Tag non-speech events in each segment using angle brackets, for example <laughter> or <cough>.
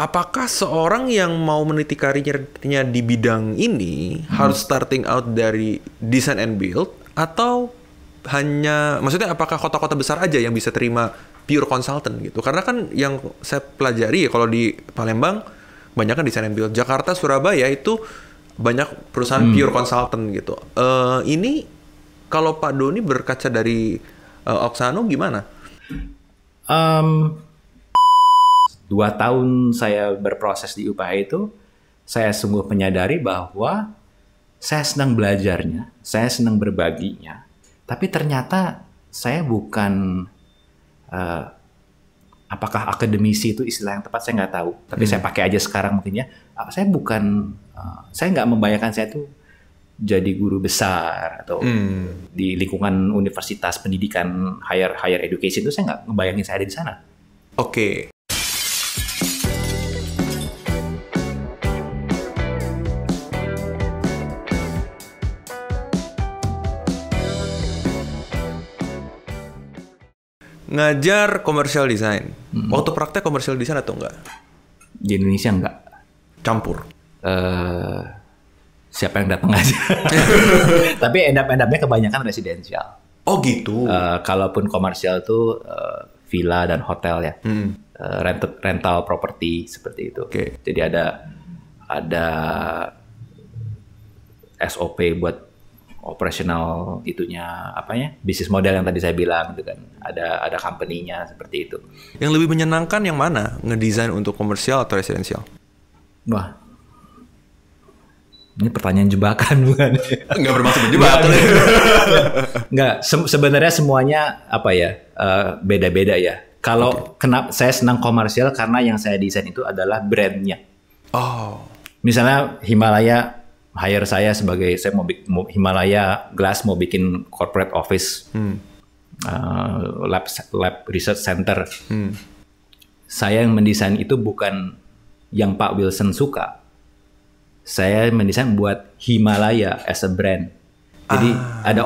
apakah seorang yang mau meniti karirnya di bidang ini hmm. harus starting out dari design and build atau hanya maksudnya apakah kota-kota besar aja yang bisa terima pure consultant gitu karena kan yang saya pelajari ya kalau di Palembang banyak kan desain and build Jakarta Surabaya itu banyak perusahaan hmm. pure consultant gitu uh, ini kalau Pak Doni berkaca dari uh, Oksano gimana? Um, dua tahun saya berproses di UPH itu, saya sungguh menyadari bahwa saya senang belajarnya, saya senang berbaginya, tapi ternyata saya bukan uh, apakah akademisi itu istilah yang tepat saya nggak tahu, tapi hmm. saya pakai aja sekarang mungkin ya. Ah, saya bukan, uh, saya nggak membayangkan saya tuh jadi guru besar atau hmm. di lingkungan universitas pendidikan higher higher education itu saya nggak membayangin saya ada di sana. Oke. Okay. ngajar komersial desain. Hmm. Waktu praktek komersial desain atau enggak? Di Indonesia enggak. Campur. Uh, siapa yang datang aja. <laughs> Tapi endap-endapnya kebanyakan residensial. Oh gitu. Uh, kalaupun komersial itu uh, eh, villa dan hotel ya. Hmm. Uh, rental rental property seperti itu. Okay. Jadi ada ada SOP buat operasional itunya apa ya bisnis model yang tadi saya bilang gitu kan ada ada company-nya seperti itu yang lebih menyenangkan yang mana ngedesain untuk komersial atau residensial wah ini pertanyaan jebakan <laughs> bukan? nggak bermaksud menjebak. nggak se sebenarnya semuanya apa ya? Eh, beda-beda uh, ya. Kalau okay. kenapa saya senang komersial karena yang saya desain itu adalah brandnya. Oh. Misalnya Himalaya hire saya sebagai saya mau, bikin Himalaya Glass mau bikin corporate office hmm. uh, lab lab research center. Hmm. Saya yang mendesain itu bukan yang Pak Wilson suka. Saya mendesain buat Himalaya as a brand. Jadi ah. ada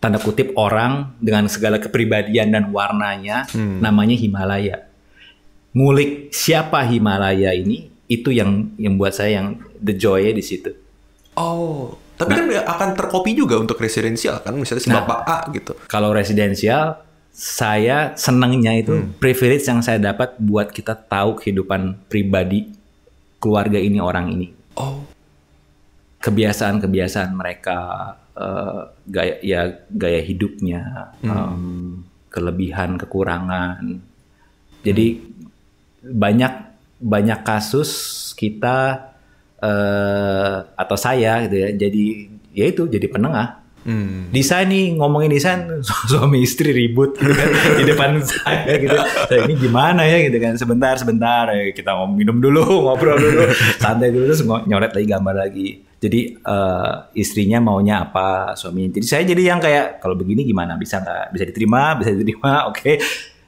tanda kutip orang dengan segala kepribadian dan warnanya hmm. namanya Himalaya. Ngulik siapa Himalaya ini itu yang yang buat saya yang the joy di situ. Oh, tapi kan nah. kan akan terkopi juga untuk residensial kan, misalnya si nah, bapak A gitu. Kalau residensial, saya senangnya itu hmm. privilege yang saya dapat buat kita tahu kehidupan pribadi keluarga ini orang ini. Oh. Kebiasaan-kebiasaan mereka, uh, gaya ya gaya hidupnya, hmm. um, kelebihan kekurangan. Jadi hmm. banyak banyak kasus kita uh, atau saya gitu ya jadi ya itu jadi penengah Hmm. Desain nih ngomongin desain <laughs> suami istri ribut gitu kan, di depan <laughs> saya gitu. saya ini gimana ya gitu kan sebentar sebentar kita mau minum dulu <laughs> ngobrol dulu santai dulu terus nyoret lagi gambar lagi. Jadi uh, istrinya maunya apa suaminya. Jadi saya jadi yang kayak kalau begini gimana bisa nggak bisa diterima bisa diterima oke okay.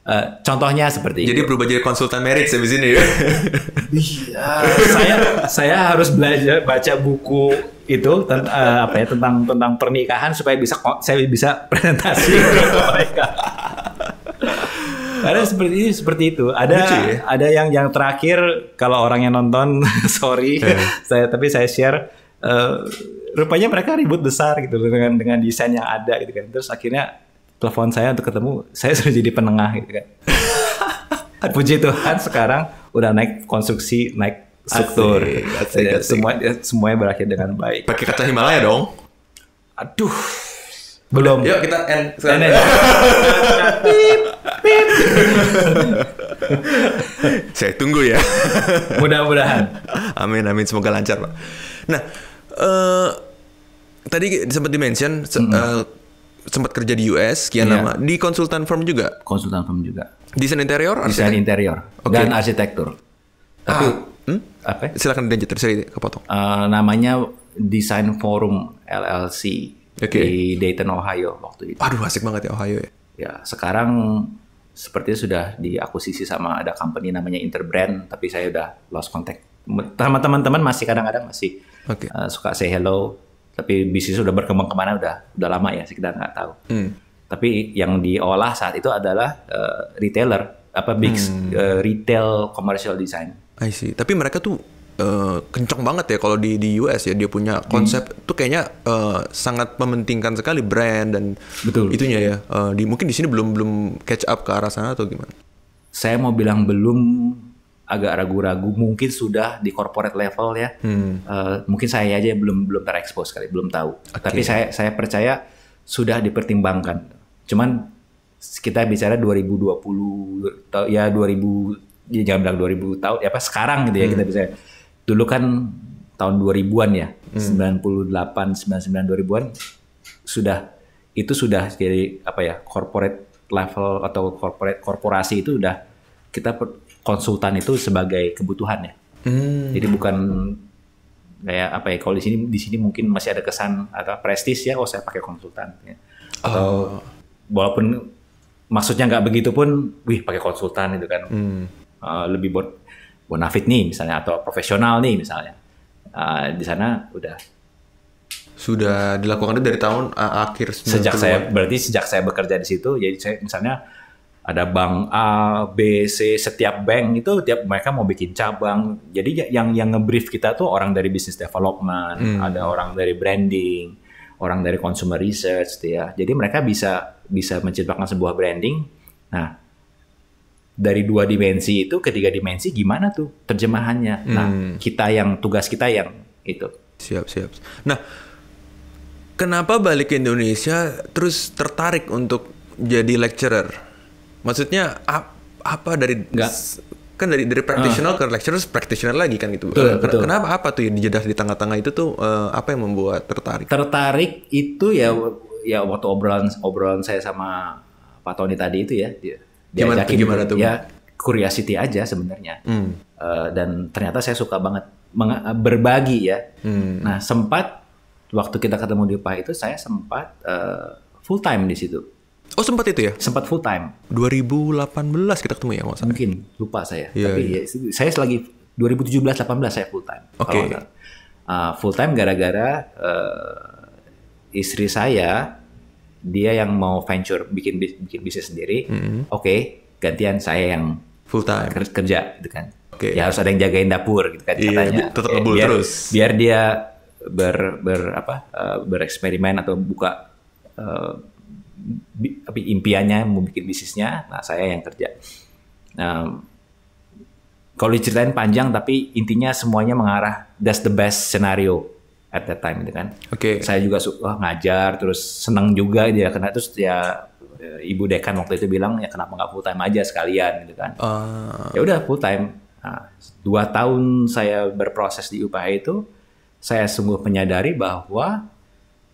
Uh, contohnya seperti jadi itu. berubah jadi konsultan marriage di sini ya. saya saya harus belajar baca buku itu tentang uh, eh, apa ya tentang tentang pernikahan supaya bisa saya bisa presentasi mereka. <laughs> Ada seperti ini seperti itu. Ada Lucu, ya? ada yang yang terakhir kalau orang yang nonton <laughs> sorry yeah. saya tapi saya share uh, rupanya mereka ribut besar gitu dengan dengan desain yang ada gitu kan. Terus akhirnya telepon saya untuk ketemu, saya sudah jadi penengah gitu kan. <laughs> Puji Tuhan sekarang udah naik konstruksi, naik struktur. Asik, asik, Semua, ya, semuanya berakhir dengan baik. Pakai kaca Himalaya dong. Aduh. Belum. Yuk kita end. End. end. Saya tunggu ya. Mudah-mudahan. Amin amin semoga lancar pak. Nah, uh, tadi sempat dimention mm -hmm sempat kerja di US kian yeah. lama di konsultan firm juga konsultan firm juga desain interior desain interior okay. dan arsitektur tapi ah. hmm? apa silakan lanjut terus kepotong uh, namanya design forum LLC okay. di Dayton Ohio waktu itu aduh asik banget ya Ohio ya ya sekarang sepertinya sudah diakuisisi sama ada company namanya Interbrand tapi saya udah lost contact teman-teman masih kadang-kadang masih okay. uh, eh, suka say hello tapi bisnis sudah berkembang kemana udah udah lama ya sekitar nggak tahu hmm. tapi yang diolah saat itu adalah uh, retailer apa big hmm. uh, retail commercial design I see tapi mereka tuh uh, eh, kencang banget ya kalau di di US ya dia punya konsep hmm. tuh kayaknya uh, sangat mementingkan sekali brand dan betul itunya ya uh, di mungkin di sini belum belum catch up ke arah sana atau gimana saya mau bilang belum agak ragu-ragu mungkin sudah di corporate level ya hmm. uh, mungkin saya aja belum belum terekspos kali belum tahu okay. tapi saya saya percaya sudah dipertimbangkan cuman kita bicara 2020 ya 2000 ya jangan bilang 2000 tahun ya apa sekarang gitu ya hmm. kita bisa dulu kan tahun 2000-an ya hmm. 98 99 2000-an sudah itu sudah jadi apa ya corporate level atau corporate korporasi itu sudah kita konsultan itu sebagai kebutuhan ya. Hmm. Jadi bukan kayak apa ya kalau di sini di sini mungkin masih ada kesan atau prestis ya oh saya pakai konsultan ya. Atau oh. walaupun maksudnya nggak begitu pun, wih pakai konsultan itu kan hmm. uh, lebih buat bonafit nih misalnya atau profesional nih misalnya. Uh, di sana udah sudah dilakukan dari tahun eh, akhir sejak saya berarti sejak saya bekerja di situ jadi saya misalnya ada bank A, B, C, setiap bank itu tiap mereka mau bikin cabang. Jadi ya, yang yang ngebrief kita tuh orang dari business development, hmm. ada orang dari branding, orang dari consumer research gitu ya. Jadi mereka bisa bisa menciptakan sebuah branding. Nah, dari dua dimensi itu ketiga dimensi gimana tuh terjemahannya? Nah, hmm. Nah, kita yang tugas kita yang itu. Siap, siap. Nah, kenapa balik ke Indonesia terus tertarik untuk jadi lecturer? maksudnya ap, apa dari nggak kan dari dari practitioner uh. ke lecturer practitioner lagi kan gitu. Betul, eh, betul. Kenapa apa tuh yang dijedah di tengah-tengah itu tuh uh, apa yang membuat tertarik? Tertarik itu ya ya waktu obrolan obrolan saya sama Pak Tony tadi itu ya dia gimana, diajakin gimana tuh? ya curiosity aja sebenarnya. Hmm. Uh, dan ternyata saya suka banget berbagi ya. Hmm. Nah, sempat waktu kita ketemu di PAH itu saya sempat uh, full time di situ. Oh sempat itu ya? Sempat full time. 2018 kita ketemu ya nggak usah. Mungkin lupa saya. Yeah, Tapi yeah. Ya, saya selagi 2017-18 saya full time. Oke. Okay. Uh, ah, full time gara-gara uh, istri saya dia yang mau venture bikin bikin bisnis sendiri. Mm -hmm. Oke, okay, gantian saya yang full time kerja gitu kan. Oke. Okay. Ya harus ada yang jagain dapur gitu kan yeah, katanya. Tetap okay, biar, terus. Biar dia ber ber apa uh, bereksperimen atau buka uh, tapi impiannya mau bikin bisnisnya nah saya yang kerja nah, kalau diceritain panjang tapi intinya semuanya mengarah that's the best scenario at that time gitu kan oke okay. saya juga suka ngajar terus seneng juga dia karena terus ya eh, ibu dekan waktu itu bilang ya kenapa nggak full time aja sekalian gitu kan uh. ya udah full time nah, dua tahun saya berproses di UPA itu saya sungguh menyadari bahwa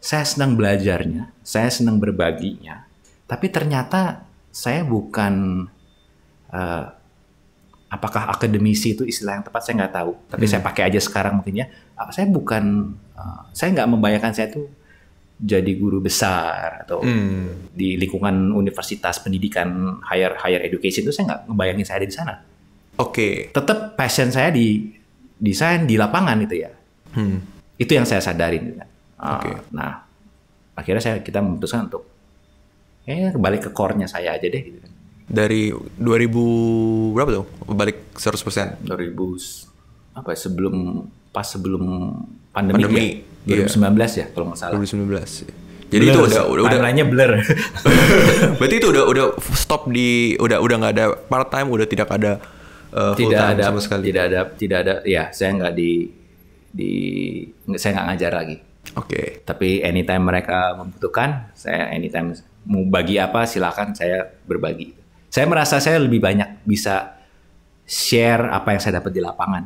saya senang belajarnya, saya senang berbaginya, tapi ternyata saya bukan uh, apakah akademisi itu istilah yang tepat saya nggak tahu, tapi hmm. saya pakai aja sekarang mungkin ya. Ah, saya bukan, uh, saya nggak membayangkan saya tuh jadi guru besar atau hmm. di lingkungan universitas pendidikan higher higher education itu saya nggak ngebayangin saya ada di sana. Oke. Okay. Tetap passion saya di desain di lapangan itu ya. Hmm. Itu yang saya sadarin. Okay. Eh, nah, akhirnya saya kita memutuskan untuk eh balik ke core-nya saya aja deh gitu. Kan. Dari 2000 berapa tuh? Balik 100%. 2000 apa ya, sebelum pas sebelum pandemi, pandemi ya? 2019 iya. yeah. ya kalau nggak salah. 2019. Jadi blur, itu udah udah udah lainnya blur. <laughs> Berarti itu udah udah stop di udah udah nggak ada part time, udah tidak ada uh, eh, full tidak time ada, sama sekali. Tidak ada tidak ada ya, saya nggak di di saya nggak ngajar lagi. Oke. Okay. Tapi anytime mereka membutuhkan, saya anytime mau bagi apa silakan saya berbagi. Saya merasa saya lebih banyak bisa share apa yang saya dapat di lapangan.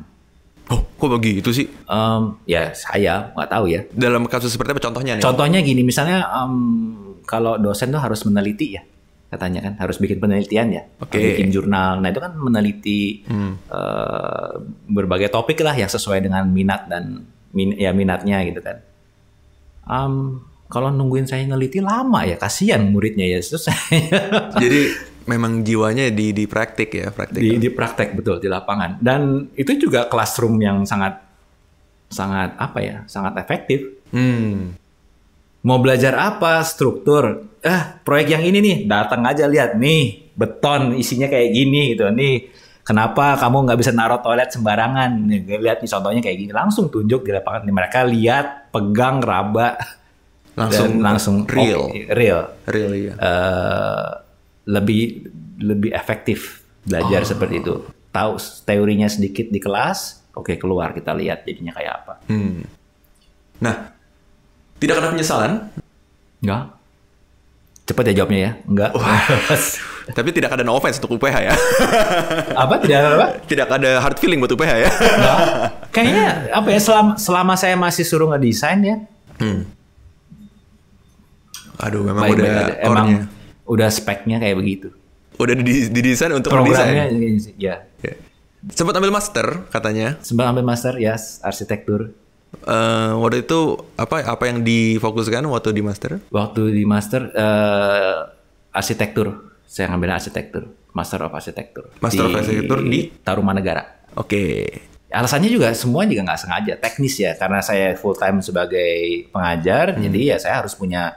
Oh, kok bagi itu sih? Um, ya saya nggak tahu ya. Dalam kasus seperti apa contohnya? Nih? Contohnya gini, misalnya um, kalau dosen tuh harus meneliti ya, katanya kan harus bikin penelitian ya, okay. bikin jurnal. Nah itu kan meneliti hmm. uh, berbagai topik lah yang sesuai dengan minat dan min ya minatnya gitu kan um, kalau nungguin saya neliti lama ya kasihan muridnya ya susah. <laughs> jadi memang jiwanya di di praktik ya praktik di, di praktek betul di lapangan dan itu juga classroom yang sangat sangat apa ya sangat efektif hmm. mau belajar apa struktur eh proyek yang ini nih datang aja lihat nih beton isinya kayak gini gitu nih kenapa kamu nggak bisa naruh toilet sembarangan? lihat nih contohnya kayak gini, langsung tunjuk di lapangan. Mereka lihat, pegang, raba, langsung langsung oh, real, okay, real, real iya. Uh, lebih lebih efektif belajar oh. seperti itu. Tahu teorinya sedikit di kelas, oke okay, keluar kita lihat jadinya kayak apa. Hmm. Nah, tidak ada penyesalan? Enggak. Cepat ya jawabnya ya, enggak. Wah. <laughs> Tapi tidak ada no offense untuk UPH ya. <laughs> apa? Tidak ada apa? Tidak ada hard feeling buat UPH ya. Nah, kayaknya apa ya selama, selama saya masih suruh ngedesain ya. Hmm. Aduh, memang baik, udah baik, emang udah speknya kayak begitu. Udah didesain untuk Programnya, ngedesain. Ya. ya. Sempat ambil master katanya. Sempat ambil master, ya, yes, arsitektur. Uh, waktu itu apa apa yang difokuskan waktu di master? Waktu di master uh, arsitektur saya ngambil arsitektur, Master of Arsitektur. Master di, of Arsitektur di Tarumanegara. Oke. Okay. Alasannya juga semua juga nggak sengaja, teknis ya. Karena saya full time sebagai pengajar, hmm. jadi ya saya harus punya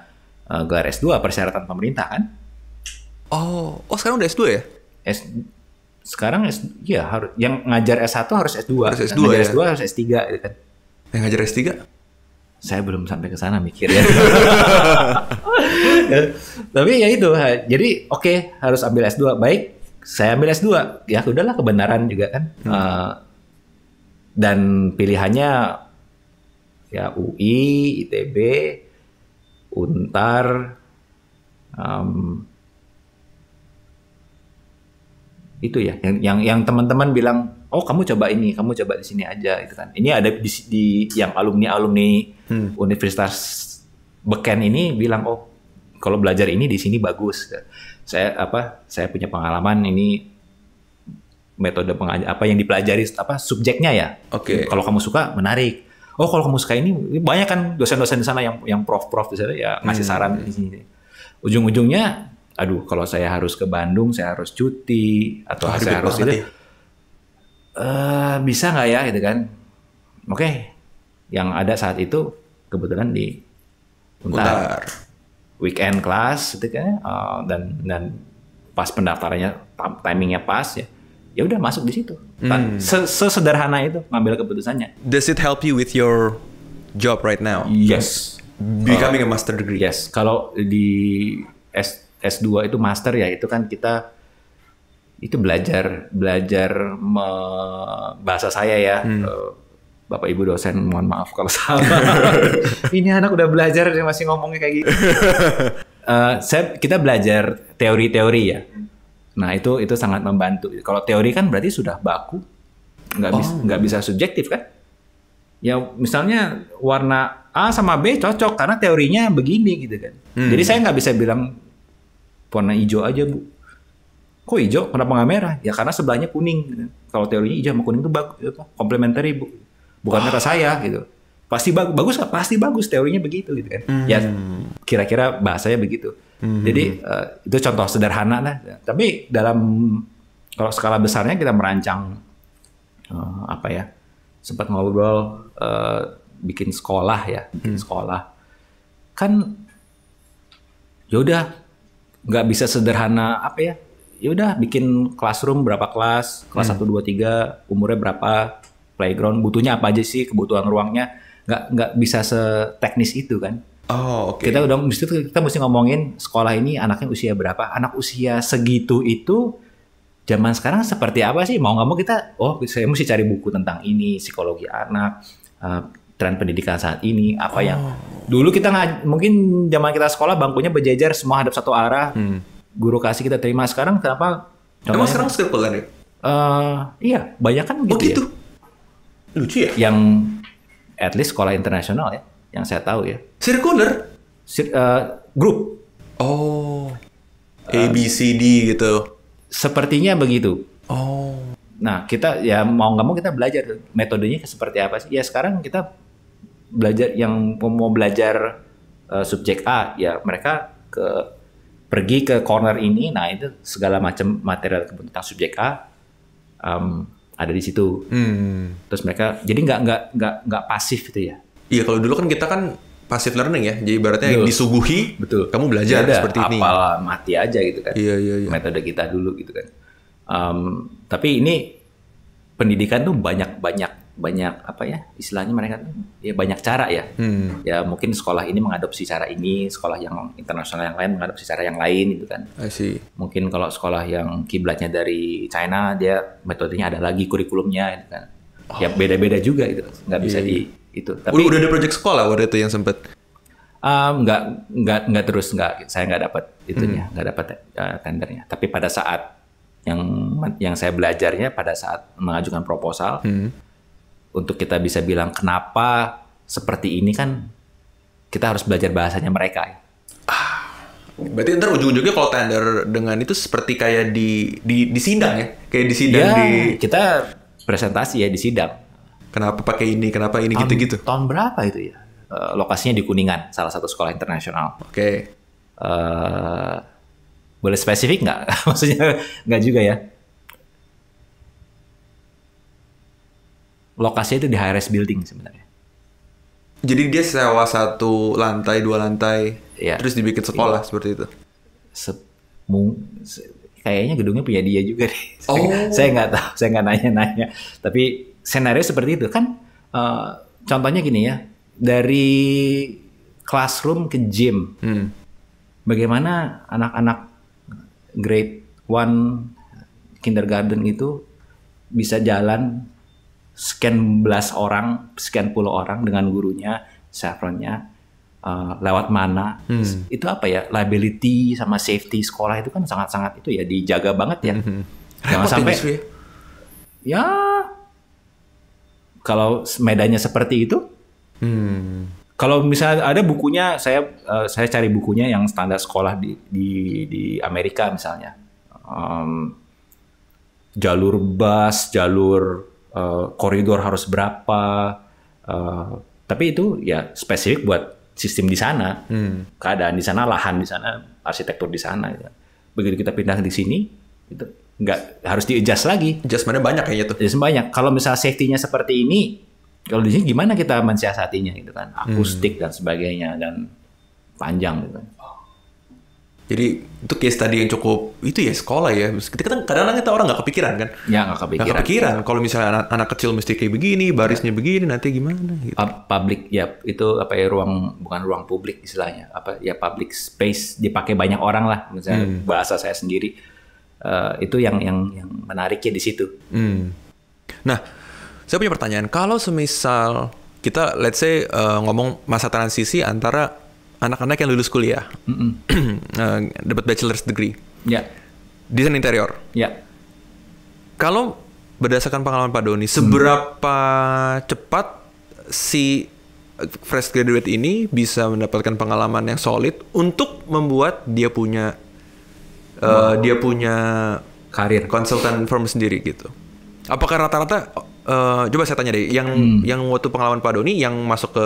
uh, gelar S2 persyaratan pemerintah kan. Oh, oh sekarang udah S2 ya? S sekarang S ya harus yang ngajar S1 harus S2. Harus S2 ngajar ya? S2 harus S3 gitu kan. Yang ngajar S3? Saya belum sampai ke sana mikir ya. <laughs> <laughs> tapi ya itu jadi oke okay, harus ambil S2 baik saya ambil S2 ya udahlah kebenaran juga kan hmm. uh, dan pilihannya ya UI ITB Untar um, itu ya yang yang, yang teman-teman bilang oh kamu coba ini kamu coba di sini aja itu kan ini ada di, di yang alumni alumni hmm. Universitas Beken ini bilang oh kalau belajar ini di sini bagus. Saya apa? Saya punya pengalaman ini metode pengajar apa yang dipelajari apa subjeknya ya. Oke. Okay. Kalau kamu suka menarik. Oh kalau kamu suka ini banyak kan dosen-dosen di sana yang yang prof-prof di sana ya ngasih hmm. saran di sini. Ujung-ujungnya, aduh kalau saya harus ke Bandung saya harus cuti atau oh, saya harus itu. Ya. Uh, bisa nggak ya gitu kan? Oke, okay. yang ada saat itu kebetulan di Untar. Untar weekend class, gitu kan uh, dan dan pas pendaftarannya timingnya pas ya ya udah masuk di situ hmm. sesederhana itu ngambil keputusannya does it help you with your job right now yes becoming uh, a master degree yes kalau di S S2 itu master ya itu kan kita itu belajar belajar me, bahasa saya ya hmm. uh, Bapak Ibu dosen mohon maaf kalau salah. <laughs> ini anak udah belajar dan masih ngomongnya kayak gitu. uh, <laughs> saya kita belajar teori-teori ya. Nah itu itu sangat membantu. Kalau teori kan berarti sudah baku, nggak oh. bisa nggak bisa subjektif kan? Ya misalnya warna A sama B cocok karena teorinya begini gitu kan. Hmm. Jadi saya nggak bisa bilang warna hijau aja bu. Kok hijau? Kenapa nggak merah? Ya karena sebelahnya kuning. Kalau teorinya hijau sama kuning itu bagus, komplementer bu bukan kata ah. saya gitu pasti bagus bagus lah pasti bagus teorinya begitu gitu kan ya, hmm. ya kira-kira bahasanya begitu hmm. jadi uh, itu contoh sederhana lah tapi dalam kalau skala besarnya kita merancang uh, apa ya sempat ngobrol uh, bikin sekolah ya bikin hmm. sekolah kan yaudah nggak bisa sederhana apa ya yaudah bikin classroom berapa kelas kelas hmm. satu dua tiga umurnya berapa playground butuhnya apa aja sih kebutuhan ruangnya nggak nggak bisa seteknis itu kan oh okay. kita udah mesti kita mesti ngomongin sekolah ini anaknya usia berapa anak usia segitu itu zaman sekarang seperti apa sih mau nggak mau kita oh saya mesti cari buku tentang ini psikologi anak uh, tren pendidikan saat ini apa oh. yang dulu kita nggak mungkin zaman kita sekolah bangkunya berjejer semua hadap satu arah hmm. guru kasih kita terima sekarang kenapa emang sekarang sekolah ya uh, iya banyak kan gitu, oh, gitu. Ya? gitu? Lucu ya? Yang at least sekolah internasional ya, yang saya tahu ya. Circular? Sir, uh, grup. Oh. Eh, A B C D gitu. Sepertinya begitu. Oh. Nah, kita ya mau nggak mau kita belajar metodenya seperti apa sih? Ya sekarang kita belajar yang mau belajar uh, subjek A, ya mereka ke pergi ke corner ini, nah itu segala macam material tentang subjek A. Um, ada di situ. Hmm. Terus mereka jadi nggak nggak nggak nggak pasif gitu ya. Iya kalau dulu kan kita kan pasif learning ya. Jadi ibaratnya Betul. disuguhi, Betul. kamu belajar ada, seperti ini. Apal mati aja gitu kan. Iya iya iya. Metode kita dulu gitu kan. Um, tapi ini pendidikan tuh banyak-banyak banyak apa ya istilahnya mereka ya banyak cara ya hmm. ya mungkin sekolah ini mengadopsi cara ini sekolah yang internasional yang lain mengadopsi cara yang lain gitu kan I mungkin kalau sekolah yang kiblatnya dari China dia metodenya ada lagi kurikulumnya gitu kan ya oh. ya beda-beda juga itu nggak bisa yeah. Iya. di itu tapi udah ada project sekolah waktu itu yang sempat um, nggak nggak nggak terus nggak saya nggak dapat itunya hmm. nggak dapat uh, eh, tendernya tapi pada saat yang yang saya belajarnya pada saat mengajukan proposal hmm untuk kita bisa bilang kenapa seperti ini kan kita harus belajar bahasanya mereka. Ah, berarti ntar ujung-ujungnya kalau tender dengan itu seperti kayak di di, di sidang ya, kayak di sidang ya, di kita presentasi ya di sidang. Kenapa pakai ini? Kenapa ini gitu-gitu? Tahun berapa itu ya? Uh, lokasinya di Kuningan, salah satu sekolah internasional. Oke. Okay. Uh, eh, boleh spesifik nggak? <laughs> Maksudnya nggak juga ya? lokasinya itu di high rise building sebenarnya. Jadi dia sewa satu lantai, dua lantai, ya. terus dibikin sekolah ya. seperti itu. Se se kayaknya gedungnya punya dia juga deh. <laughs> Oh. Saya nggak tahu, saya nggak nanya-nanya. Tapi senario seperti itu kan. Uh, contohnya gini ya, dari classroom ke gym, hmm. bagaimana anak-anak grade one kindergarten itu bisa jalan scan belas orang, scan puluh orang dengan gurunya, saffronnya uh, eh, lewat mana. Hmm. Itu apa ya? Liability sama safety sekolah itu kan sangat-sangat itu ya dijaga banget ya. Hmm. Jangan sampai ya kalau medannya seperti itu. Hmm. Kalau misalnya ada bukunya, saya uh, saya cari bukunya yang standar sekolah di di, di Amerika misalnya, um, jalur bus, jalur Eh, koridor harus berapa. Uh, tapi itu ya spesifik buat sistem di sana, hmm. keadaan di sana, lahan di sana, arsitektur di sana. Ya. Begitu kita pindah di sini, itu nggak harus di adjust lagi. Adjustmentnya banyak kayaknya tuh. Adjustment banyak. Kalau misalnya safety-nya seperti ini, kalau di sini gimana kita mensiasatinya gitu kan, hmm. akustik hmm. dan sebagainya dan panjang gitu. Kan. Jadi itu case tadi yang cukup itu ya sekolah ya. Kita kadang-kadang kita orang nggak kepikiran kan? Ya nggak kepikiran. Gak kepikiran. Ya. Kalau misalnya anak, anak kecil mesti kayak begini, barisnya ya. begini, nanti gimana? Gitu. Public ya itu apa ya ruang bukan ruang publik istilahnya apa ya public space dipakai banyak orang lah. Misalnya hmm. bahasa saya sendiri uh, itu yang yang yang menariknya di situ. Hmm. Nah, saya punya pertanyaan. Kalau semisal kita let's say uh, ngomong masa transisi antara anak-anak yang lulus kuliah mm -mm. uh, dapat bachelor's degree yeah. desain interior yeah. kalau berdasarkan pengalaman Pak Doni seberapa hmm. cepat si eh, fresh graduate ini bisa mendapatkan pengalaman yang solid untuk membuat dia punya uh, wow. dia punya karir konsultan firm sendiri gitu apakah rata-rata uh, coba saya tanya deh yang hmm. yang waktu pengalaman Pak Doni yang masuk ke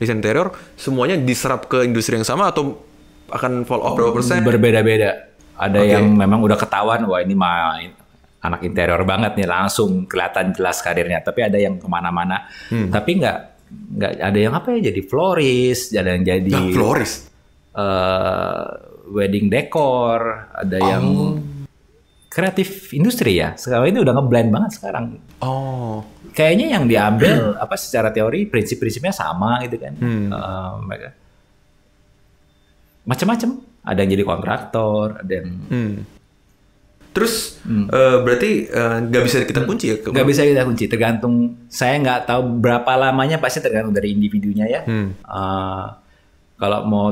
desain interior semuanya diserap ke industri yang sama atau akan fall off berapa persen? Berbeda-beda. Ada okay. yang memang udah ketahuan wah ini mah anak interior banget nih langsung kelihatan jelas karirnya. Tapi ada yang kemana-mana. Hmm. Tapi nggak nggak ada yang apa ya jadi florist, ada yang jadi nah, florist. Uh, wedding decor, ada oh. yang kreatif industri ya. Sekarang ini udah ngeblend banget sekarang. Oh kayaknya yang diambil apa secara teori prinsip-prinsipnya sama gitu kan hmm. uh, mereka macam-macam ada yang jadi kontraktor ada yang hmm. terus hmm. Uh, berarti eh, nggak uh, bisa kita kunci ya nggak bisa kita kunci tergantung saya nggak tahu berapa lamanya pasti tergantung dari individunya ya hmm. uh, kalau mau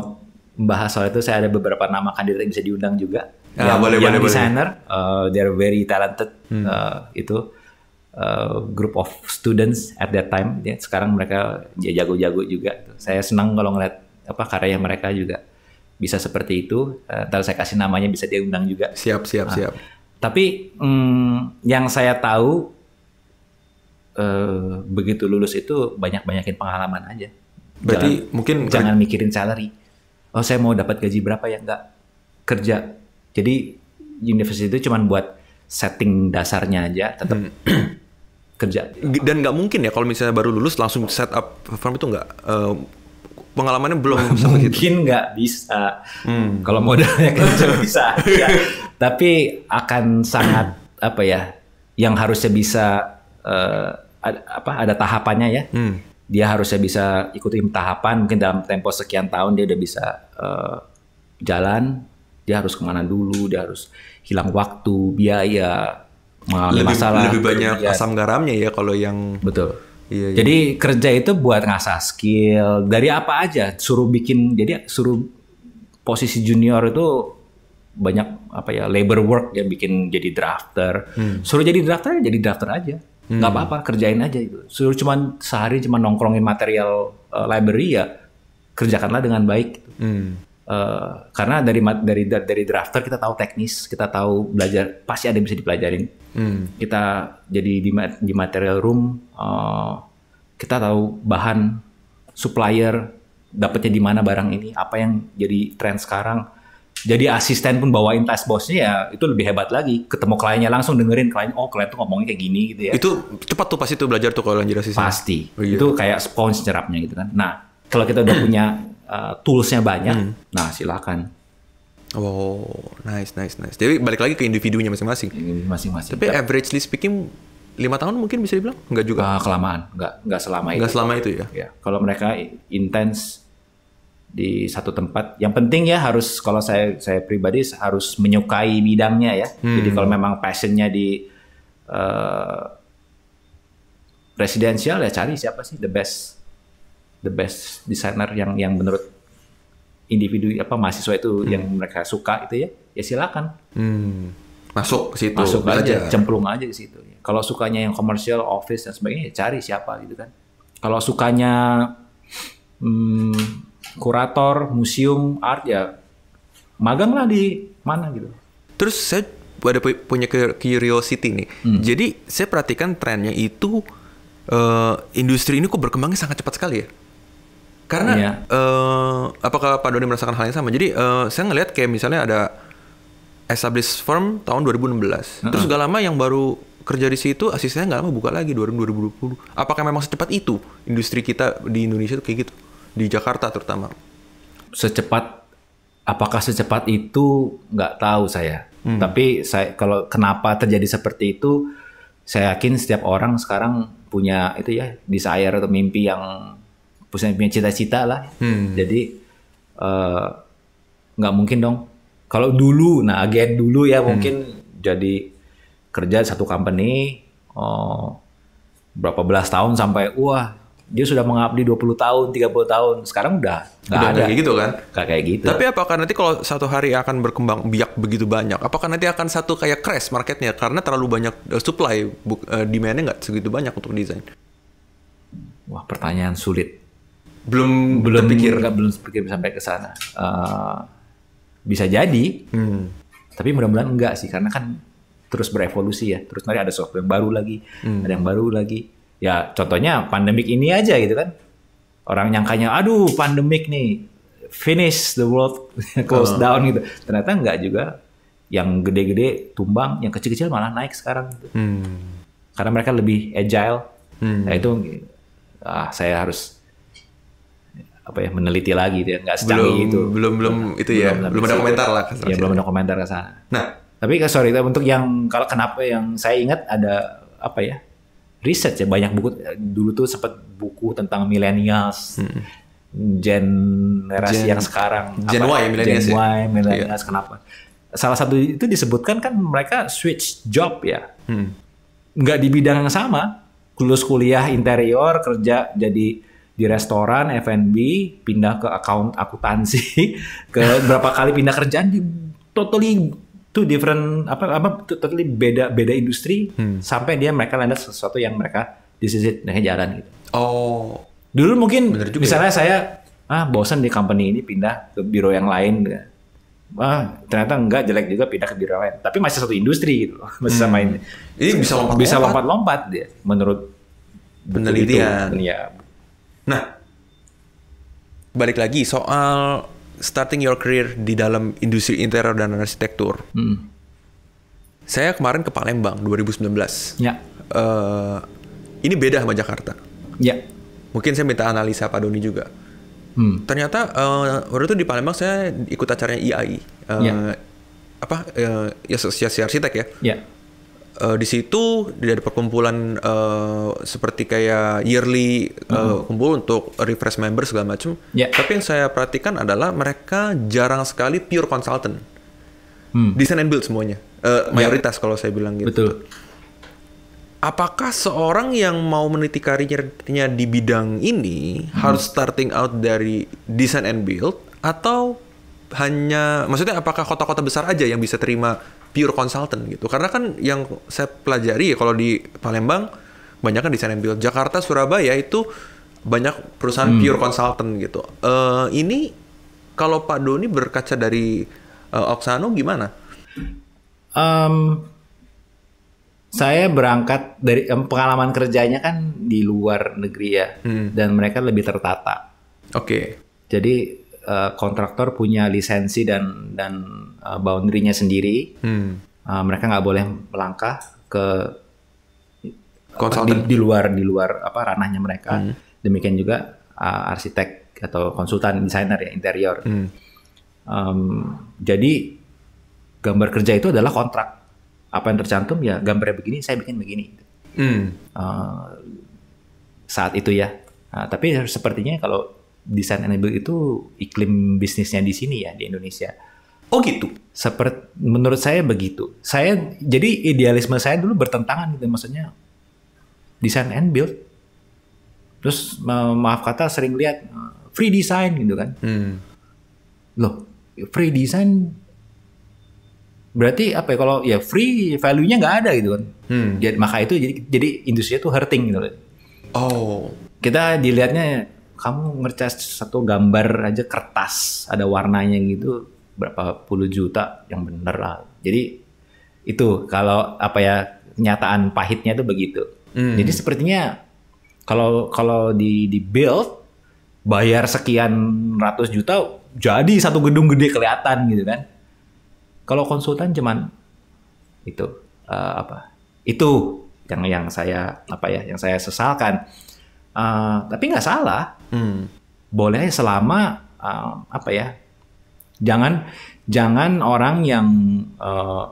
bahas soal itu saya ada beberapa nama kandidat yang bisa diundang juga ah, yang, boleh, yang boleh, desainer boleh. Uh, they're very talented hmm. uh, itu Eh, group of students at that time. Ya. Sekarang mereka ya jago-jago juga. Saya senang kalau ngeliat apa karya mereka juga bisa seperti itu. Uh, ntar saya kasih namanya bisa dia undang juga. Siap, siap, uh, siap. Tapi mm, yang saya tahu uh, begitu lulus itu banyak-banyakin pengalaman aja. Berarti jangan, mungkin jangan mikirin salary. Oh saya mau dapat gaji berapa ya enggak kerja. Jadi universitas itu cuma buat setting dasarnya aja tetap hmm. <clears throat> kerja. Dan nggak mungkin ya kalau misalnya baru lulus langsung set up firm itu nggak uh, pengalamannya belum <laughs> gitu. mungkin nggak bisa hmm. kalau modalnya <laughs> kan bisa ya. tapi akan sangat <clears throat> apa ya yang harusnya bisa uh, eh, ada, apa ada tahapannya ya hmm. dia harusnya bisa ikuti tahapan mungkin dalam tempo sekian tahun dia udah bisa uh, jalan dia harus kemana dulu dia harus hilang waktu, biaya, lebih, masalah. Lebih banyak ya. asam garamnya ya kalau yang betul. Iya, iya. jadi iya. kerja itu buat ngasah skill dari apa aja, suruh bikin jadi suruh posisi junior itu banyak apa ya labor work ya bikin jadi drafter. Hmm. Suruh jadi drafter jadi drafter aja. Hmm. Gak apa-apa, kerjain aja itu. Suruh cuman sehari cuman nongkrongin material uh, library ya kerjakanlah dengan baik. Gitu. Hmm. Eh, karena dari dari dari drafter kita tahu teknis, kita tahu belajar pasti ada yang bisa dipelajarin. Hmm. Kita jadi di, di material room uh, kita tahu bahan supplier dapatnya di mana barang ini, apa yang jadi tren sekarang. Jadi asisten pun bawain tas bosnya ya itu lebih hebat lagi. Ketemu kliennya langsung dengerin klien, oh klien tuh ngomongnya kayak gini gitu ya. Itu cepat tuh pasti tuh belajar tuh kalau lanjut asisten. Pasti. Oh, iya. Itu kayak sponge nyerapnya gitu kan. Nah kalau kita udah punya Eh, toolsnya banyak, hmm. nah silakan. Oh, nice, nice, nice. Jadi balik lagi ke individunya masing-masing. Masing-masing. Tapi ya. average averagely speaking, lima tahun mungkin bisa dibilang nggak juga. Uh, kelamaan, nggak nggak selama itu. Nggak selama itu ya. ya. Kalau mereka intens di satu tempat, yang penting ya harus kalau saya saya pribadi harus menyukai bidangnya ya. Hmm. Jadi kalau memang passionnya di uh, eh, residensial ya cari siapa sih the best the best designer yang yang menurut individu apa mahasiswa itu hmm. yang mereka suka itu ya ya silakan hmm. masuk ke situ masuk aja, aja cemplung aja di situ ya. kalau sukanya yang komersial office dan sebagainya ya cari siapa gitu kan kalau sukanya hmm, kurator museum art ya magang lah di mana gitu terus saya ada punya curiosity nih hmm. jadi saya perhatikan trennya itu uh, industri ini kok berkembangnya sangat cepat sekali ya karena iya. uh, apakah Pak Doni merasakan hal yang sama? Jadi uh, saya ngelihat kayak misalnya ada established firm tahun 2016. Mm -hmm. Terus gak lama yang baru kerja di situ asistennya nggak lama buka lagi 2020. Apakah memang secepat itu industri kita di Indonesia tuh kayak gitu? Di Jakarta terutama. Secepat apakah secepat itu nggak tahu saya. Hmm. Tapi saya kalau kenapa terjadi seperti itu saya yakin setiap orang sekarang punya itu ya desire atau mimpi yang punya punya cita-cita lah hmm. jadi eh, nggak uh, mungkin dong kalau dulu nah agen dulu ya hmm. mungkin jadi kerja satu company oh, berapa belas tahun sampai wah dia sudah mengabdi 20 tahun, 30 tahun. Sekarang udah nggak ada. kayak gitu kan? Gak kayak gitu. Tapi apakah nanti kalau satu hari akan berkembang biak begitu banyak? Apakah nanti akan satu kayak crash marketnya karena terlalu banyak eh, supply, eh, demand-nya nggak segitu banyak untuk desain? Wah pertanyaan sulit belum belum pikir nggak belum pikir sampai ke sana uh, bisa jadi hmm. tapi mudah-mudahan enggak sih karena kan terus berevolusi ya terus nanti ada software yang baru lagi hmm. ada yang baru lagi ya contohnya pandemik ini aja gitu kan orang nyangkanya aduh pandemik nih finish the world <laughs> close oh. down gitu ternyata enggak juga yang gede-gede tumbang yang kecil-kecil malah naik sekarang gitu. hmm. karena mereka lebih agile hmm. nah itu ah, saya harus apa ya meneliti lagi dia nggak secanggih belum, gitu. itu belum belum nah, itu ya belum, belum ada komentar lah ya belum ada komentar ke sana nah tapi sorry untuk yang kalau kenapa yang saya ingat ada apa ya riset ya banyak buku dulu tuh sempat buku tentang millennials hmm. generasi gen, yang sekarang gen apa, ya? Y ya millennials gen Y millennials iya. kenapa salah satu itu disebutkan kan mereka switch job ya hmm. nggak di bidang yang sama lulus kuliah interior kerja jadi di restoran F&B pindah ke account akuntansi <laughs> ke berapa kali pindah kerjaan di totally two different apa apa totally beda beda industri hmm. sampai dia mereka ada sesuatu yang mereka this is it nah jalan gitu. Oh. Dulu mungkin misalnya ya? saya ah bosan di company ini pindah ke biro yang lain Wah, ternyata enggak jelek juga pindah ke biro lain. Tapi masih satu industri gitu loh. <laughs> Masih sama hmm. ini. Ini bisa lompat Bisa lompat-lompat dia menurut penelitian. ya, Nah, balik lagi soal starting your career di dalam industri interior dan arsitektur. Hmm. Saya kemarin ke Palembang 2019. Ya. Uh, ini beda sama Jakarta. Ya. Mungkin saya minta analisa Pak Doni juga. Hmm. Ternyata uh, waktu itu di Palembang saya ikut acaranya IAI. Uh, eh, ya. Apa? Uh, Asosiasi Arsitek ya. Ya Eh, di situ dari perkumpulan uh, seperti kayak yearly uh, mm-hmm. kumpul untuk refresh members segala macam. Yeah. Tapi yang saya perhatikan adalah mereka jarang sekali pure consultant. Hmm. Design and build semuanya. Uh, mayoritas kalau saya bilang gitu. Betul. Apakah seorang yang mau meniti karirnya di bidang ini hmm. harus starting out dari design and build atau hanya maksudnya apakah kota-kota besar aja yang bisa terima pure consultant gitu. Karena kan yang saya pelajari ya kalau di Palembang banyak kan desain build. Jakarta, Surabaya itu banyak perusahaan hmm. pure consultant gitu. Uh, ini kalau Pak Doni berkaca dari uh, Oksano gimana? Um, saya berangkat dari um, pengalaman kerjanya kan di luar negeri ya, hmm. dan mereka lebih tertata. Oke. Okay. Jadi uh, kontraktor punya lisensi dan dan uh, boundary-nya sendiri. Hmm. Uh, mereka nggak boleh melangkah ke di, di luar di luar apa ranahnya mereka. Hmm. Demikian juga uh, arsitek atau konsultan desainer ya interior. Hmm. Um, jadi gambar kerja itu adalah kontrak. Apa yang tercantum ya gambarnya begini, saya bikin begini. Hmm. Uh, saat itu ya. Uh, tapi sepertinya kalau desain enable itu iklim bisnisnya di sini ya di Indonesia Oh gitu. Seperti menurut saya begitu. Saya jadi idealisme saya dulu bertentangan gitu maksudnya design and build. Terus maaf kata sering lihat eh, free design gitu kan. Hmm. Loh, free design berarti apa ya kalau ya free value-nya nggak ada gitu kan. Hmm. Jadi maka itu jadi jadi industri itu hurting gitu. kan. Oh. Kita dilihatnya kamu ngercas satu gambar aja kertas ada warnanya gitu berapa puluh juta yang bener lah. Jadi itu kalau apa ya kenyataan pahitnya itu begitu. Hmm. Jadi sepertinya kalau kalau di di build bayar sekian ratus juta jadi satu gedung gede kelihatan gitu kan. Kalau konsultan cuman itu uh, apa? Itu yang yang saya apa ya yang saya sesalkan. Uh, tapi nggak salah. Hmm. Boleh selama uh, apa ya Jangan jangan orang yang uh,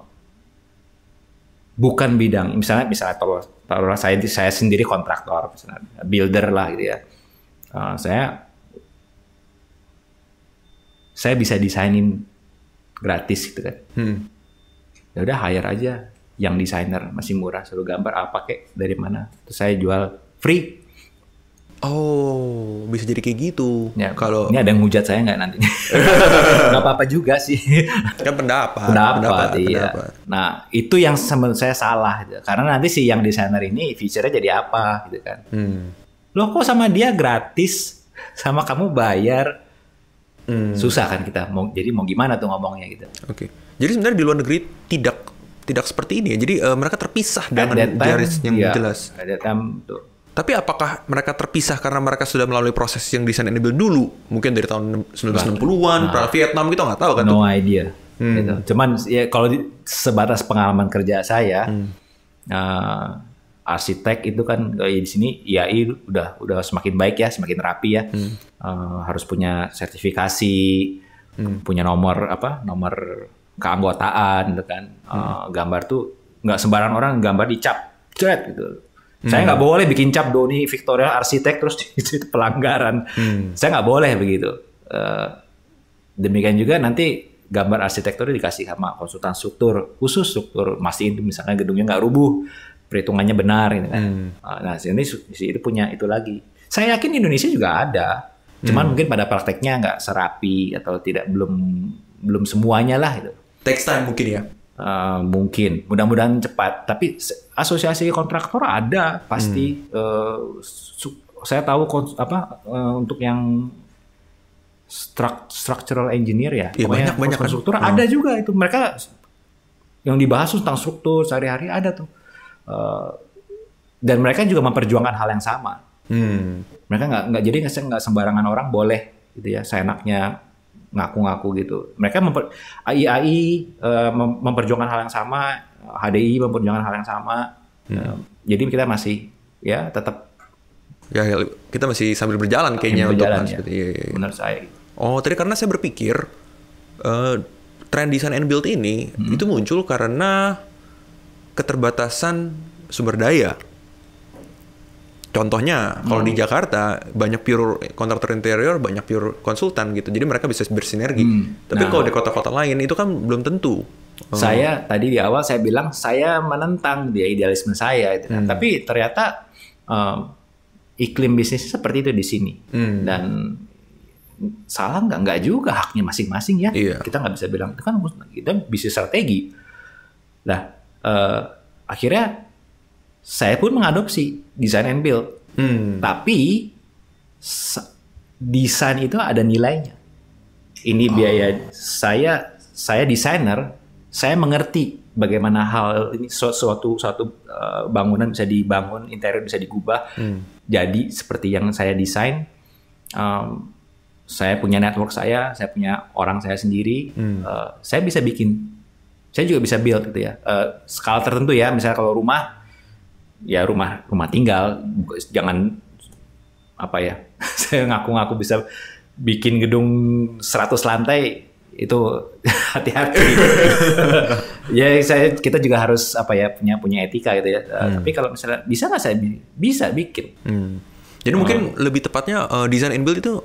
bukan bidang, misalnya misalnya taruh taruhlah saya saya sendiri kontraktor, misalnya builder lah gitu ya. Uh, saya saya bisa desainin gratis gitu kan. Hmm. Ya udah hire aja yang desainer masih murah suruh gambar apa kek dari mana terus saya jual free Oh, bisa jadi kayak gitu. Ya, kalau ini ada yang hujat saya nggak nanti? <laughs> nggak apa-apa juga sih. Kan pendapat. Pendapat, pendapat iya. Pendapat. Nah, itu yang menurut saya salah. Gitu. Karena nanti si yang desainer ini feature-nya jadi apa gitu kan. Hmm. Loh kok sama dia gratis, sama kamu bayar. Hmm. Susah kan kita. Mau, jadi mau gimana tuh ngomongnya gitu. Oke. Okay. Jadi sebenarnya di luar negeri tidak tidak seperti ini ya. Jadi uh, mereka terpisah dengan garis yang ya, jelas. Ada time tuh tapi apakah mereka terpisah karena mereka sudah melalui proses yang desain enable dulu? Mungkin dari tahun 1960-an, nah, pra Vietnam gitu nggak tahu kan? No tuh. idea. Hmm. Gitu. Cuman ya kalau di, sebatas pengalaman kerja saya, hmm. uh, arsitek itu kan ya di sini IAI udah udah semakin baik ya, semakin rapi ya. Hmm. Uh, harus punya sertifikasi, hmm. punya nomor apa? Nomor keanggotaan gitu kan. Uh, Gambar tuh nggak sembarang orang gambar dicap, cret gitu Hmm. Saya nggak boleh bikin cap Doni Victoria arsitek terus <laughs> itu, pelanggaran. Hmm. Saya nggak boleh begitu. Eh, demikian juga nanti gambar arsitektur dikasih sama konsultan struktur khusus struktur masih itu misalnya gedungnya nggak rubuh perhitungannya benar ini kan. Hmm. Ah, nah sini itu punya itu lagi. Saya yakin Indonesia juga ada, cuman hmm. mungkin pada prakteknya nggak serapi atau tidak belum belum semuanya lah itu. Text time mungkin ya. Uh, mungkin, mudah-mudahan cepat. Tapi asosiasi kontraktor ada pasti. Hmm. Uh, saya tahu apa uh, untuk yang structural engineer ya, ya banyak banyak kan. konstruktur kan? ada juga itu. Mereka yang dibahas tentang struktur sehari-hari ada tuh. Uh, dan mereka juga memperjuangkan hal yang sama. Hmm. Mereka nggak nggak jadi nggak sembarangan orang boleh gitu ya, seenaknya ngaku-ngaku gitu. Mereka memper, AI-AI uh, eh, memperjuangkan hal yang sama, HDI memperjuangkan hal yang sama. Hmm. Uh, jadi kita masih ya tetap ya, ya kita masih sambil berjalan kayaknya berjalan, untuk ya. seperti ya, ya. menurut saya. Oh, tadi karena saya berpikir uh, eh, tren desain and build ini hmm. itu muncul karena keterbatasan sumber daya Contohnya kalau di hmm. Jakarta banyak pure kontraktor interior, banyak pure konsultan gitu. Jadi mereka bisa bersinergi. Hmm. Tapi nah. kalau di kota-kota lain itu kan belum tentu. Oh. Saya tadi di awal saya bilang saya menentang dia idealisme saya gitu. Kan. Hmm. Tapi ternyata um, iklim bisnisnya seperti itu di sini. Hmm. Dan salah nggak nggak juga haknya masing-masing ya. Iya. Kita nggak bisa bilang itu kan kita gitu, bisnis strategi. Nah, uh, akhirnya saya pun mengadopsi design and build. Hmm. Tapi desain itu ada nilainya. Ini oh. biaya saya saya desainer, saya mengerti bagaimana hal ini suatu suatu eh, bangunan bisa dibangun, interior bisa digubah. Hmm. Jadi seperti yang saya desain um, saya punya network saya, saya punya orang saya sendiri, hmm. uh, saya bisa bikin saya juga bisa build gitu ya. Uh, skala tertentu ya, misalnya kalau rumah ya rumah rumah tinggal jangan apa ya <laughs> saya ngaku-ngaku bisa bikin gedung 100 lantai itu <laughs> hati-hati <laughs> ya saya kita juga harus apa ya punya punya etika gitu ya eh, hmm. tapi kalau misalnya bisa nggak saya bisa bikin hmm. jadi hmm. mungkin eh. lebih tepatnya uh, eh, design and build itu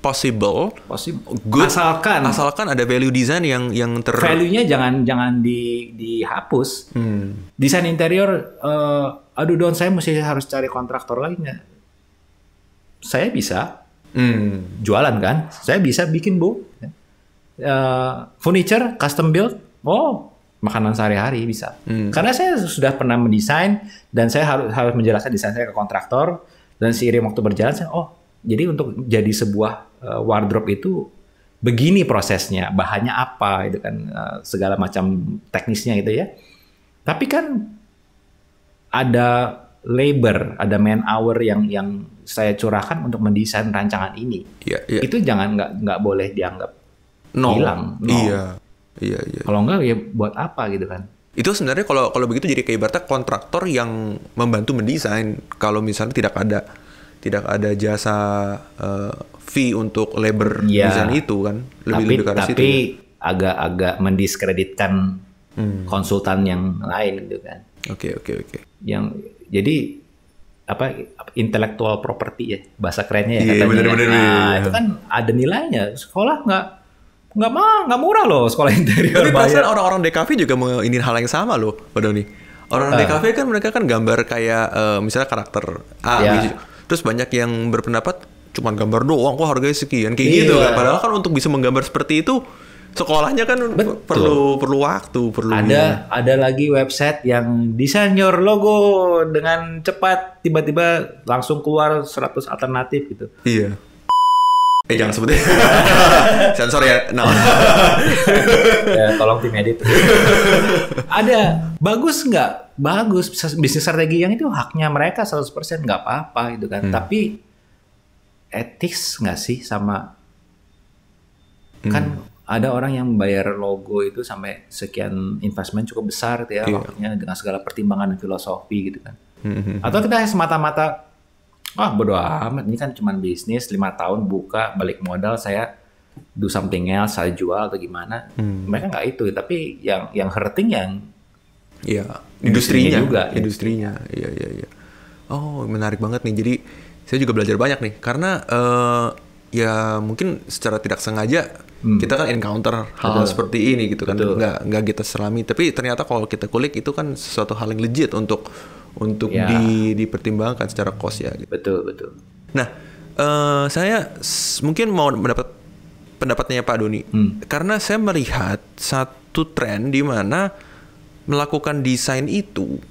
possible, possible. Good, asalkan asalkan ada value design yang yang ter value-nya jangan jangan di dihapus. Hmm. Desain interior uh, aduh don saya mesti harus cari kontraktor lagi nggak saya bisa hmm. jualan kan saya bisa bikin bu uh, furniture custom build oh makanan sehari-hari bisa hmm. karena saya sudah pernah mendesain dan saya harus harus menjelaskan desain saya ke kontraktor dan seiring waktu berjalan saya oh jadi untuk jadi sebuah uh, wardrobe itu begini prosesnya bahannya apa itu kan uh, segala macam teknisnya gitu ya tapi kan ada labor, ada man hour yang yang saya curahkan untuk mendesain rancangan ini. Iya, iya. Itu jangan nggak nggak boleh dianggap no. hilang. No. Iya. Iya, iya. Kalau nggak ya buat apa gitu kan? Itu sebenarnya kalau kalau begitu jadi kayak ibaratnya kontraktor yang membantu mendesain kalau misalnya tidak ada tidak ada jasa uh, fee untuk labor ya. desain itu kan lebih tapi, lebih ke tapi agak ya. agak-agak mendiskreditkan hmm. konsultan yang lain gitu kan oke okay, oke okay, oke okay yang jadi apa intelektual properti ya bahasa kerennya ya iya, katanya. Bener, bener, nah, bener. Iya. itu kan ada nilainya. Sekolah nggak nggak mah nggak murah loh sekolah <laughs> interior. Tapi perasaan orang-orang DKV juga ingin hal yang sama loh, Pak Doni. Orang uh. Ah. DKV kan mereka kan gambar kayak uh, misalnya karakter A, yeah. Gitu. terus banyak yang berpendapat cuman gambar doang kok harganya sekian kayak iya. gitu kan. Padahal kan untuk bisa menggambar seperti itu sekolahnya kan Betul. perlu perlu waktu perlu ada ada lagi website yang desain your logo dengan cepat tiba-tiba langsung keluar 100 alternatif gitu iya eh jangan sebutin ya. <laughs> sensor ya no. Nah. <laughs> ya, tolong tim edit ada bagus nggak bagus bisnis strategi yang itu haknya mereka 100% nggak apa-apa gitu kan hmm. tapi etis nggak sih sama kan hmm ada hmm. orang yang bayar logo itu sampai sekian investment cukup besar gitu ya yeah. waktunya dengan segala pertimbangan dan filosofi gitu kan mm-hmm. atau kita semata-mata ah oh, bodo amat ini kan cuma bisnis lima tahun buka balik modal saya do something else saya jual atau gimana mm. mereka nggak itu tapi yang yang hurting yang yeah. industrinya, industrinya juga ya. industrinya iya iya iya oh menarik banget nih jadi saya juga belajar banyak nih karena uh, ya mungkin secara tidak sengaja hmm. kita kan encounter hal-hal seperti ini gitu kan Betul. nggak nggak kita selami tapi ternyata kalau kita kulik itu kan sesuatu hal yang legit untuk untuk ya. di, dipertimbangkan secara kos ya. Gitu. Betul betul. Nah, uh, saya mungkin mau mendapat pendapatnya Pak Doni hmm. karena saya melihat satu tren di mana melakukan desain itu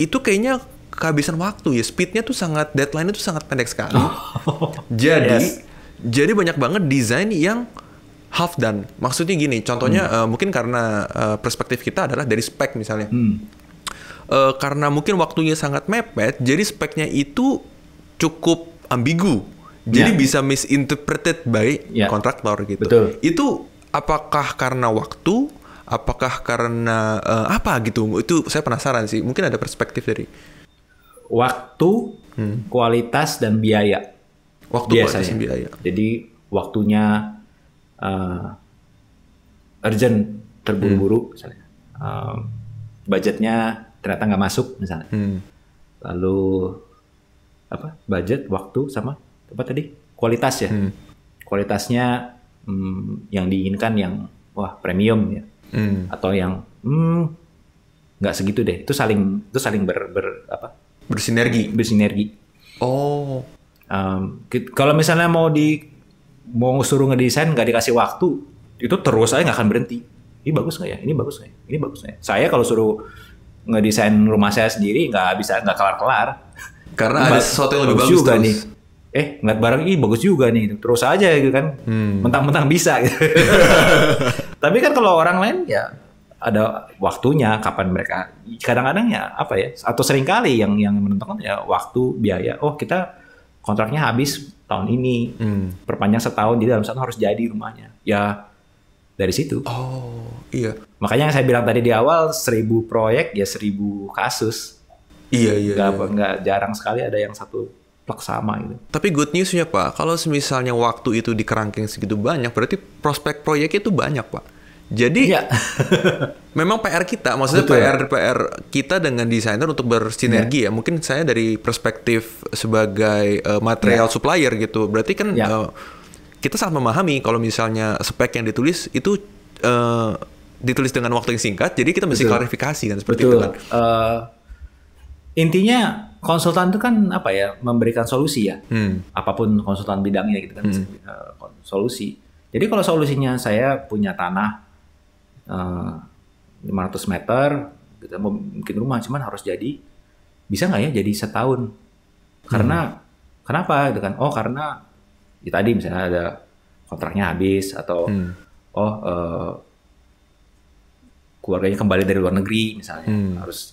itu kayaknya kehabisan waktu ya speednya tuh sangat deadline itu sangat pendek sekali. <laughs> Oh. Jadi yes jadi banyak banget desain yang half done. Maksudnya gini, contohnya hmm. uh, mungkin karena uh, perspektif kita adalah dari spek misalnya. Hmm. Uh, karena mungkin waktunya sangat mepet, jadi speknya itu cukup ambigu. Jadi yeah. bisa misinterpreted by yeah. kontraktor gitu. Betul. Itu apakah karena waktu, apakah karena uh, apa gitu? Itu saya penasaran sih. Mungkin ada perspektif dari waktu, hmm. kualitas dan biaya Waktu biasanya. Pak, ya. Iya. Jadi waktunya uh, urgent, terburu-buru, hmm. misalnya. Um, budgetnya ternyata nggak masuk, misalnya. Hmm. Lalu apa? Budget, waktu, sama apa tadi? Kualitas ya. Hmm. Kualitasnya um, yang diinginkan yang wah premium ya, hmm. atau yang hmm, nggak segitu deh itu saling itu saling ber, ber apa bersinergi bersinergi oh um, kalau misalnya mau di mau suruh ngedesain nggak dikasih waktu itu terus aja nggak akan berhenti ini bagus nggak ya ini bagus nggak ya ini bagus nggak ya? saya kalau suruh ngedesain rumah saya sendiri nggak bisa nggak kelar kelar karena ada sesuatu yang lebih bagus, juga nih eh ngeliat barang ini bagus juga nih terus aja gitu kan hmm. mentang-mentang bisa gitu. <laughs> tapi kan kalau orang lain ya ada waktunya kapan mereka kadang-kadang ya apa ya atau seringkali yang yang menentukan ya waktu biaya oh kita kontraknya habis tahun ini hmm. perpanjang setahun jadi dalam satu harus jadi rumahnya ya dari situ oh iya makanya yang saya bilang tadi di awal seribu proyek ya seribu kasus iya iya nggak, iya. nggak jarang sekali ada yang satu plak sama gitu tapi good newsnya pak kalau misalnya waktu itu di kerangking segitu banyak berarti prospek proyeknya itu banyak pak jadi ya. <laughs> memang PR kita, maksudnya Betul. PR PR kita dengan desainer untuk bersinergi ya. ya. Mungkin saya dari perspektif sebagai uh, material ya. supplier gitu. Berarti kan ya. uh, kita sangat memahami kalau misalnya spek yang ditulis itu uh, ditulis dengan waktu yang singkat. Jadi kita mesti Betul. klarifikasi kan seperti Betul. itu kan. Uh, intinya konsultan itu kan apa ya memberikan solusi ya. Hmm. Apapun konsultan bidangnya gitu kan hmm. solusi. Jadi kalau solusinya saya punya tanah 500 eh, meter kita mau bikin rumah cuman harus jadi bisa nggak ya jadi setahun karena hmm. kenapa gitu kan oh karena ya tadi misalnya ada kontraknya habis atau hmm. oh uh, keluarganya kembali dari luar negeri misalnya hmm. harus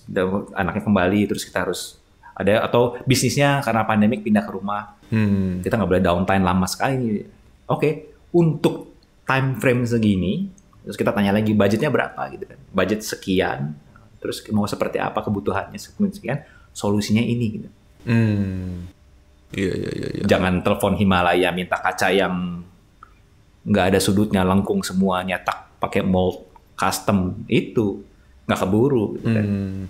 anaknya kembali terus kita harus ada atau bisnisnya karena pandemik pindah ke rumah hmm. kita nggak boleh downtime lama sekali oke okay. untuk time frame segini Terus kita tanya lagi budgetnya berapa gitu kan. Budget sekian, terus mau seperti apa kebutuhannya sekian, solusinya ini gitu. Hmm. Iya, iya, iya. iya. Jangan telepon Himalaya minta kaca yang nggak ada sudutnya, lengkung semua, nyetak pakai mold custom itu nggak keburu gitu kan. Hmm.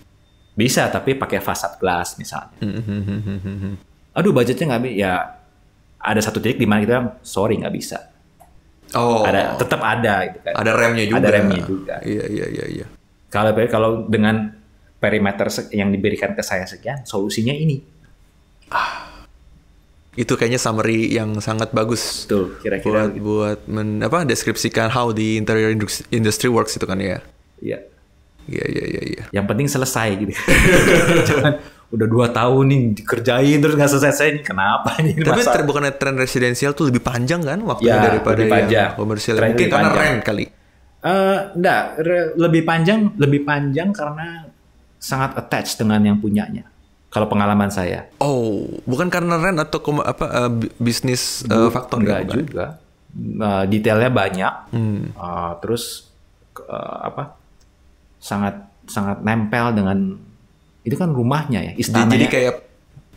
Bisa tapi pakai fasad glass misalnya. Hmm, hmm, hmm, Aduh budgetnya nggak ya ada satu titik di mana kita sorry nggak bisa Oh. Ada tetap ada gitu kan. Ada remnya juga. Ada remnya juga. Iya iya iya iya. Kalau kalau dengan perimeter yang diberikan ke saya sekian, solusinya ini. Ah. Itu kayaknya summary yang sangat bagus. Betul, kira-kira buat gitu. buat men, apa deskripsikan how the interior industry works itu kan ya. Iya. Iya iya iya iya. Yang penting selesai gitu. <laughs> Jangan udah dua tahun nih dikerjain terus nggak selesai selesai kenapa nih tapi masa... bukannya tren residensial tuh lebih panjang kan waktu ya, daripada lebih panjang. yang komersial tren mungkin karena rent kali uh, lebih panjang lebih panjang karena sangat attached dengan yang punyanya kalau pengalaman saya oh bukan karena rent atau apa uh, bisnis uh, faktor enggak ya, bukan? juga uh, detailnya banyak hmm. uh, terus uh, apa sangat sangat nempel dengan itu kan rumahnya ya istananya jadi ya. kayak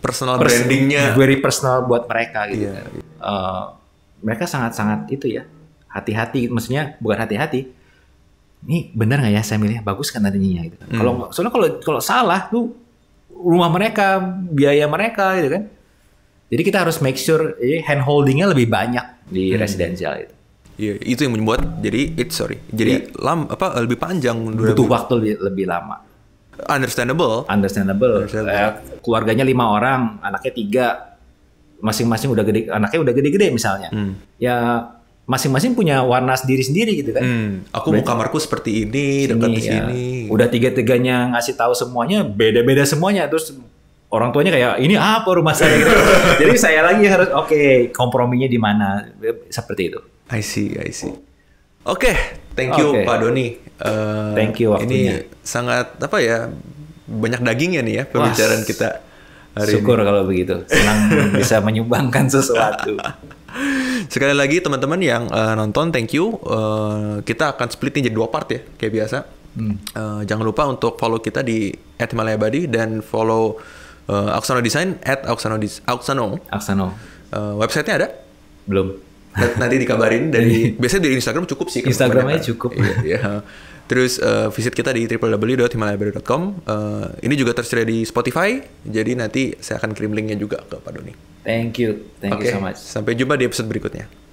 personal pers brandingnya very personal buat mereka gitu yeah. Iya. uh, mereka sangat-sangat itu ya hati-hati maksudnya bukan hati-hati ini benar nggak ya saya milih bagus kan nantinya gitu kan? hmm. kalau soalnya kalau kalau salah tuh rumah mereka biaya mereka gitu kan jadi kita harus make sure hand holdingnya lebih banyak di hmm. residensial itu Iya, itu yang membuat jadi it sorry. Jadi yeah. lam apa lebih panjang butuh waktu lebih, lebih lama. Understandable. Understandable. Understandable. Eh, keluarganya lima orang, anaknya tiga, masing-masing udah gede, anaknya udah gede-gede misalnya. Hmm. Ya masing-masing punya warna sendiri-sendiri gitu kan. Hmm, aku buka mau kamarku seperti ini, dekat di ya. sini. Ya. Udah tiga-tiganya ngasih tahu semuanya, beda-beda semuanya. Terus orang tuanya kayak ini apa rumah saya gitu. <laughs> Jadi saya lagi harus oke, okay, komprominya di mana? Seperti itu. I see, I see. Oke, okay, thank you okay. Pak Doni. Uh, thank you waktunya. Ini sangat apa ya banyak dagingnya nih ya pembicaraan Was, kita hari syukur ini. kalau begitu. Senang <laughs> bisa menyumbangkan sesuatu. Sekali lagi teman-teman yang uh, nonton, thank you. Uh, kita akan split ini jadi dua part ya, kayak biasa. Hmm. Uh, jangan lupa untuk follow kita di @malayabadi dan follow uh, Aksano Design @aksano. Aksano? Aksano. Uh, websitenya ada? Belum nanti <laughs> dikabarin dari iya. biasanya di Instagram cukup sih. Instagram aja cukup. Iya. iya. Terus uh, visit kita di www.himalaya.com. Uh, eh, ini juga tersedia di Spotify. Jadi nanti saya akan kirim linknya juga ke Pak Doni. Thank you, thank okay. you so much. Sampai jumpa di episode berikutnya.